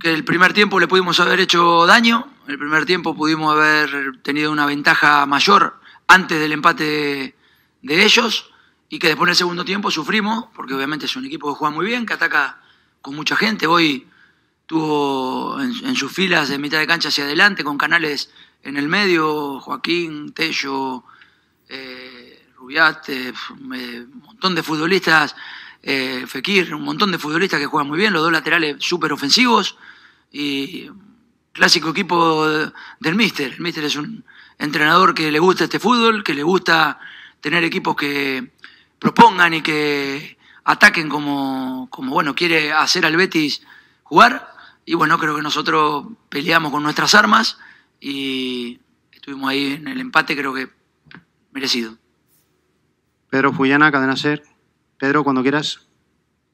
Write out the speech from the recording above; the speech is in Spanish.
que el primer tiempo le pudimos haber hecho daño, el primer tiempo pudimos haber tenido una ventaja mayor antes del empate de, ellos y que después en el segundo tiempo sufrimos, porque obviamente es un equipo que juega muy bien, que ataca con mucha gente. Hoy tuvo en, sus filas de mitad de cancha hacia adelante, con canales en el medio, Joaquín, Tello, eh, Rubiate, un montón de futbolistas eh, Fekir, un montón de futbolistas que juegan muy bien, los dos laterales súper ofensivos y clásico equipo del míster, El Mister es un entrenador que le gusta este fútbol, que le gusta tener equipos que propongan y que ataquen como, bueno, quiere hacer al Betis jugar. Y bueno, creo que nosotros peleamos con nuestras armas y estuvimos ahí en el empate, creo que merecido. Pedro Fullana, Cadena Ser. Pedro, cuando quieras.